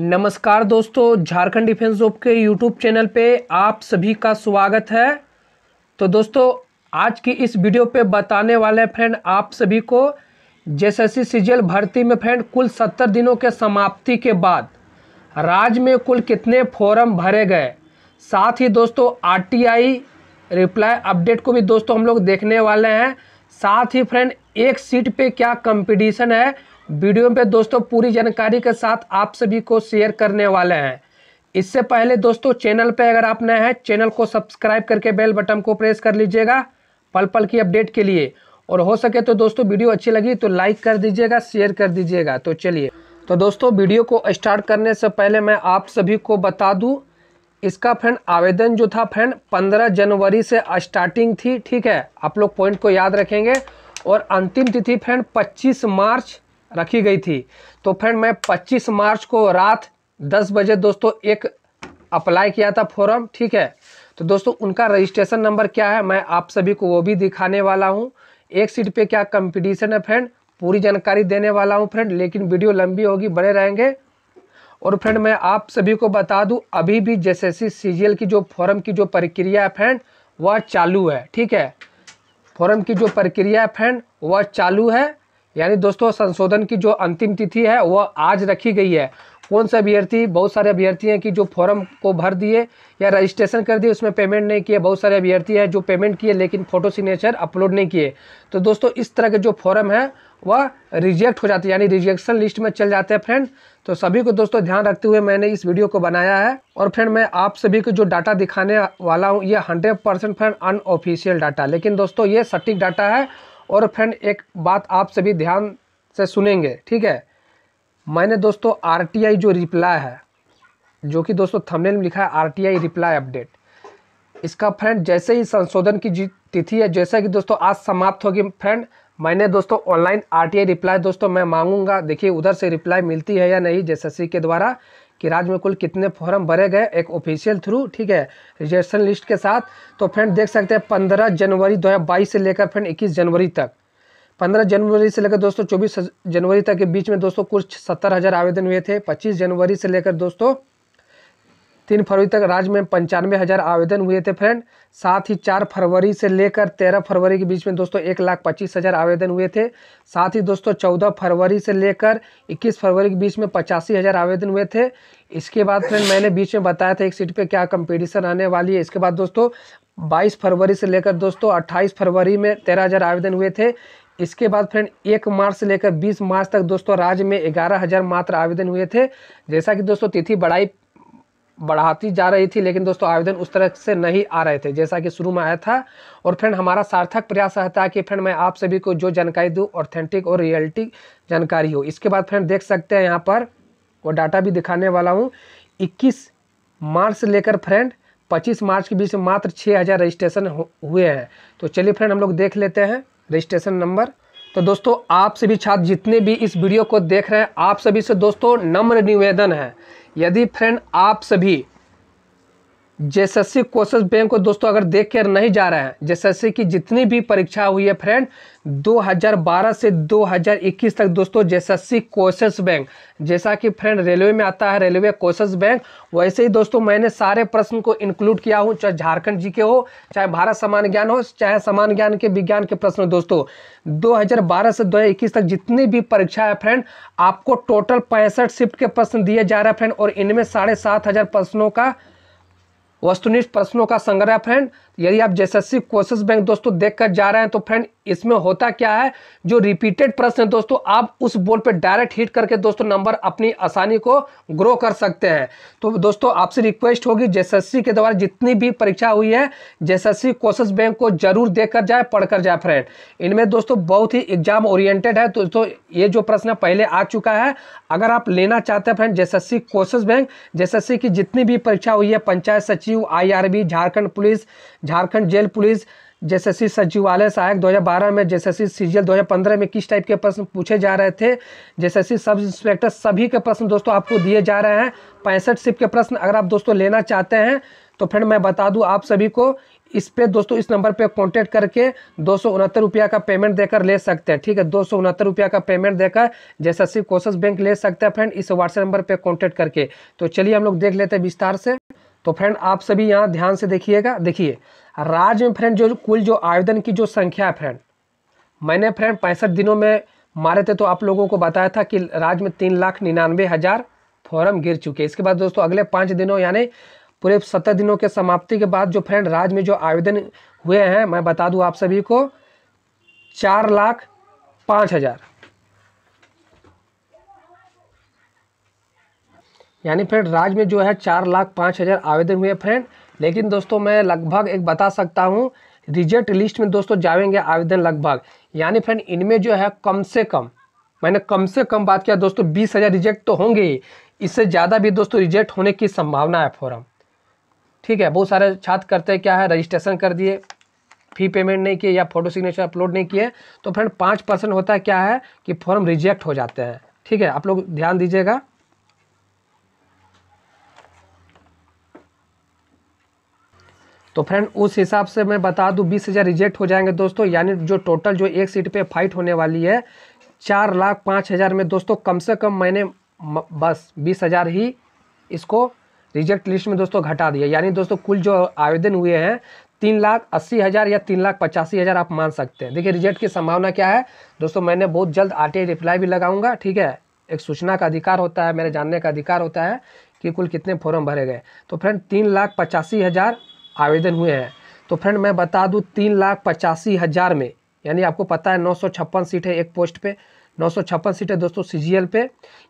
नमस्कार दोस्तों Jharkhand defence job के यूट्यूब चैनल पे आप सभी का स्वागत है तो दोस्तों आज की इस वीडियो पे बताने वाले हैं फ्रेंड आप सभी को जेएसएससी सीजियल भर्ती में फ्रेंड कुल सत्तर दिनों के समाप्ति के बाद राज्य में कुल कितने फॉर्म भरे गए साथ ही दोस्तों आरटीआई रिप्लाई अपडेट को भी दोस्तों हम लोग देखने वाले हैं साथ ही फ्रेंड एक सीट पर क्या कंपटीशन है वीडियो में दोस्तों पूरी जानकारी के साथ आप सभी को शेयर करने वाले हैं इससे पहले दोस्तों चैनल पर अगर आप नए हैं चैनल को सब्सक्राइब करके बेल बटन को प्रेस कर लीजिएगा पल पल की अपडेट के लिए और हो सके तो दोस्तों वीडियो अच्छी लगी तो लाइक कर दीजिएगा शेयर कर दीजिएगा तो चलिए तो दोस्तों वीडियो को स्टार्ट करने से पहले मैं आप सभी को बता दूँ इसका फ्रेंड आवेदन जो था फ्रेंड 15 जनवरी से स्टार्टिंग थी ठीक है आप लोग पॉइंट को याद रखेंगे और अंतिम तिथि फ्रेंड 25 मार्च रखी गई थी तो फ्रेंड मैं 25 मार्च को रात 10 बजे दोस्तों एक अप्लाई किया था फॉरम ठीक है तो दोस्तों उनका रजिस्ट्रेशन नंबर क्या है मैं आप सभी को वो भी दिखाने वाला हूँ एक सीट पर क्या कंपिटिशन है फ्रेंड पूरी जानकारी देने वाला हूँ फ्रेंड लेकिन वीडियो लंबी होगी बने रहेंगे और फ्रेंड मैं आप सभी को बता दूं अभी भी जैसे सीजीएल की जो फॉर्म की जो प्रक्रिया है फ्रेंड वह चालू है ठीक है फॉर्म की जो प्रक्रिया है फ्रेंड वह चालू है यानी दोस्तों संशोधन की जो अंतिम तिथि है वह आज रखी गई है कौन से अभ्यर्थी बहुत सारे अभ्यर्थी हैं कि जो फॉर्म को भर दिए या रजिस्ट्रेशन कर दिए उसमें पेमेंट नहीं किए बहुत सारे अभ्यर्थी हैं जो पेमेंट किए लेकिन फ़ोटो सिग्नेचर अपलोड नहीं किए तो दोस्तों इस तरह के जो फॉर्म है वह रिजेक्ट हो जाते हैं यानी रिजेक्शन लिस्ट में चल जाते हैं फ्रेंड तो सभी को दोस्तों ध्यान रखते हुए मैंने इस वीडियो को बनाया है और फ्रेंड मैं आप सभी को जो डाटा दिखाने वाला हूँ ये hundred percent friend unofficial data लेकिन दोस्तों ये सटीक डाटा है और फ्रेंड एक बात आप सभी ध्यान से सुनेंगे ठीक है मैंने दोस्तों आरटीआई जो रिप्लाई है जो कि दोस्तों थंबनेल में लिखा है आरटीआई रिप्लाई अपडेट इसका फ्रेंड जैसे ही संशोधन की तिथि है जैसा कि दोस्तों आज समाप्त होगी फ्रेंड मैंने दोस्तों ऑनलाइन आर रिप्लाई दोस्तों मैं मांगूंगा देखिए उधर से रिप्लाई मिलती है या नहीं जैसे के द्वारा कि राज्य में कुल कितने फॉर्म भरे गए एक ऑफिशियल थ्रू ठीक है रिजर्वेशन लिस्ट के साथ तो फ्रेंड देख सकते हैं पंद्रह जनवरी दो से लेकर फ्रेंड इक्कीस जनवरी तक पंद्रह जनवरी से लेकर दोस्तों चौबीस जनवरी तक के बीच में दोस्तों कुछ सत्तर हज़ार आवेदन हुए थे पच्चीस जनवरी से लेकर दोस्तों तीन फरवरी तक राज्य में पंचानवे हज़ार आवेदन हुए थे फ्रेंड साथ ही चार फरवरी से लेकर तेरह फरवरी के बीच में दोस्तों एक लाख पच्चीस हज़ार आवेदन हुए थे साथ ही दोस्तों चौदह फरवरी से लेकर इक्कीस फरवरी के बीच में पचासी हज़ार आवेदन हुए थे इसके बाद फ्रेंड मैंने बीच में बताया था एक सीट पर क्या कंपटीशन आने वाली है इसके बाद दोस्तों बाईस फरवरी से लेकर दोस्तों अट्ठाईस फरवरी में तेरह हज़ार आवेदन हुए थे इसके बाद फ्रेंड एक मार्च से लेकर 20 मार्च तक दोस्तों राज्य में ग्यारह हज़ार मात्र आवेदन हुए थे जैसा कि दोस्तों तिथि बढ़ाई बढ़ाती जा रही थी लेकिन दोस्तों आवेदन उस तरह से नहीं आ रहे थे जैसा कि शुरू में आया था और फ्रेंड हमारा सार्थक प्रयास रहता है कि फ्रेंड मैं आप सभी को जो जानकारी दूँ ऑथेंटिक और रियलिटी जानकारी हो इसके बाद फ्रेंड देख सकते हैं यहाँ पर वो डाटा भी दिखाने वाला हूँ इक्कीस मार्च से लेकर फ्रेंड 25 मार्च के बीच में मात्र 6000 रजिस्ट्रेशन हुए हैं तो चलिए फ्रेंड हम लोग देख लेते हैं रजिस्ट्रेशन नंबर तो दोस्तों आप सभी छात्र जितने भी इस वीडियो को देख रहे हैं आप सभी से दोस्तों नम्र निवेदन है यदि फ्रेंड आप सभी जेएसएससी कोर्सेज बैंक को दोस्तों अगर देख कर नहीं जा रहे हैं जेएसएससी की जितनी भी परीक्षा हुई है फ्रेंड 2012 से 2021 तक दोस्तों जेएसएससी कोर्सेज बैंक जैसा कि फ्रेंड रेलवे में आता है रेलवे कोर्सेज बैंक वैसे ही दोस्तों मैंने सारे प्रश्न को इंक्लूड किया हूँ चाहे झारखंड जी के हो चाहे भारत समान ज्ञान हो चाहे समान ज्ञान के विज्ञान के प्रश्न दोस्तों दो से दो तक जितनी भी परीक्षा है फ्रेंड आपको टोटल पैंसठ शिफ्ट के प्रश्न दिए जा रहे हैं फ्रेंड और इनमें साढ़े सात हज़ार प्रश्नों का वस्तुनिष्ठ प्रश्नों का संग्रह फ्रेंड यदि आप जैसे क्वेश्चन बैंक दोस्तों देखकर जा रहे हैं तो फ्रेंड इसमें होता क्या है जो रिपीटेड प्रश्न है दोस्तों आप उस बोर्ड पे डायरेक्ट हिट करके दोस्तों नंबर अपनी आसानी को ग्रो कर सकते हैं तो दोस्तों आपसे रिक्वेस्ट होगी जेएसएससी के द्वारा जितनी भी परीक्षा हुई है जेएसएससी कोशिश बैंक को जरूर देख कर जाए पढ़ कर जाए फ्रेंड इनमें दोस्तों बहुत ही एग्जाम ओरिएंटेड है दोस्तों ये जो प्रश्न पहले आ चुका है अगर आप लेना चाहते हैं फ्रेंड जेएसएससी कोशिश बैंक जेएसएससी की जितनी भी परीक्षा हुई है पंचायत सचिव आई Jharkhand police Jharkhand jail police जैसे सी सचिवालय सहायक 2012 में जैसे सी सीजीएल 2015 में किस टाइप के प्रश्न पूछे जा रहे थे जैसे सी सब इंस्पेक्टर सभी के प्रश्न दोस्तों आपको दिए जा रहे हैं पैंसठ सिप के प्रश्न अगर आप दोस्तों लेना चाहते हैं तो फ्रेंड मैं बता दूं आप सभी को इस पे दोस्तों इस नंबर पे कांटेक्ट करके दो सौ रुपया का पेमेंट देकर ले सकते हैं ठीक है दो सौ रुपया का पेमेंट देकर जैसा कोशस बैंक ले सकते हैं फ्रेंड इस व्हाट्सएप नंबर पे कांटेक्ट करके तो चलिए हम लोग देख लेते हैं विस्तार से तो फ्रेंड आप सभी यहाँ ध्यान से देखिएगा देखिए राज्य में फ्रेंड जो कुल जो आवेदन की जो संख्या है फ्रेंड मैंने फ्रेंड पैंसठ दिनों में मारे थे तो आप लोगों को बताया था कि राज्य में तीन लाख निन्यानवे हज़ार फॉरम गिर चुके हैं इसके बाद दोस्तों अगले पाँच दिनों यानी पूरे सत्तर दिनों के समाप्ति के बाद जो फ्रेंड राज्य में जो आवेदन हुए हैं मैं बता दूँ आप सभी को चार लाख पाँच हज़ार यानी फ्रेंड राज्य में जो है चार लाख पाँच हज़ार आवेदन हुए फ्रेंड लेकिन दोस्तों मैं लगभग एक बता सकता हूँ रिजेक्ट लिस्ट में दोस्तों जाएंगे आवेदन लगभग यानी फ्रेंड इनमें जो है कम से कम मैंने कम से कम बात किया दोस्तों बीस हज़ार रिजेक्ट तो होंगे ही इससे ज़्यादा भी दोस्तों रिजेक्ट होने की संभावना है फॉरम ठीक है बहुत सारे छात्र करते हैं क्या है रजिस्ट्रेशन कर दिए फी पेमेंट नहीं किए या फोटो सिग्नेचर अपलोड नहीं किए तो फ्रेंड पाँच परसेंट होता है क्या है कि फॉर्म रिजेक्ट हो जाते हैं ठीक है आप लोग ध्यान दीजिएगा तो फ्रेंड उस हिसाब से मैं बता दूं बीस हज़ार रिजेक्ट हो जाएंगे दोस्तों यानी जो टोटल जो एक सीट पे फाइट होने वाली है चार लाख पाँच हज़ार में दोस्तों कम से कम मैंने बस बीस हज़ार ही इसको रिजेक्ट लिस्ट में दोस्तों घटा दिया यानी दोस्तों कुल जो आवेदन हुए हैं तीन लाख अस्सी हज़ार या तीन लाख पचासी हज़ार आप मान सकते हैं देखिए रिजेक्ट की संभावना क्या है दोस्तों मैंने बहुत जल्द आर रिप्लाई भी लगाऊंगा ठीक है एक सूचना का अधिकार होता है मेरे जानने का अधिकार होता है कि कुल कितने फॉर्म भरे गए तो फ्रेंड तीन लाख पचासी हज़ार आवेदन हुए हैं तो फ्रेंड मैं बता दूँ तीन लाख पचासी हज़ार में यानी आपको पता है नौ सौ छप्पन सीट है एक पोस्ट पे नौ सौ छप्पन सीट है दोस्तों सी जी एल पे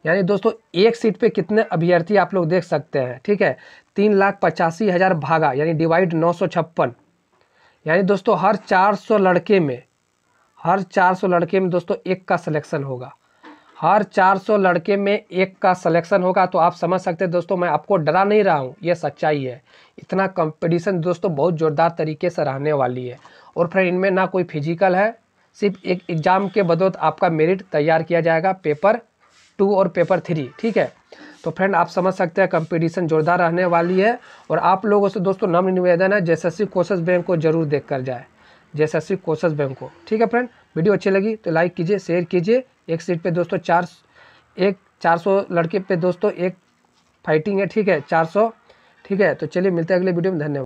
यानी दोस्तों एक सीट पे कितने अभ्यर्थी आप लोग देख सकते हैं ठीक है तीन लाख पचासी हज़ार भागा यानी डिवाइड नौ सौ छप्पन यानी दोस्तों हर चार सौ लड़के में हर चार सौ लड़के में दोस्तों एक का सलेक्शन होगा हर 400 लड़के में एक का सिलेक्शन होगा तो आप समझ सकते हैं दोस्तों मैं आपको डरा नहीं रहा हूँ ये सच्चाई है इतना कंपटीशन दोस्तों बहुत ज़ोरदार तरीके से रहने वाली है और फ्रेंड इनमें ना कोई फिजिकल है सिर्फ एक एग्ज़ाम के बदौत आपका मेरिट तैयार किया जाएगा पेपर टू और पेपर थ्री ठीक है तो फ्रेंड आप समझ सकते हैं कंपटीशन जोरदार रहने वाली है और आप लोगों से दोस्तों नम्र निवेदन है सी कोशिश बैंक को जरूर देख कर जाए सी कोशिश बैंक को ठीक है फ्रेंड वीडियो अच्छी लगी तो लाइक कीजिए शेयर कीजिए एक सीट पे दोस्तों चार एक चार सौ लड़के पे दोस्तों एक फाइटिंग है ठीक है चार सौ ठीक है तो चलिए मिलते हैं अगले वीडियो में धन्यवाद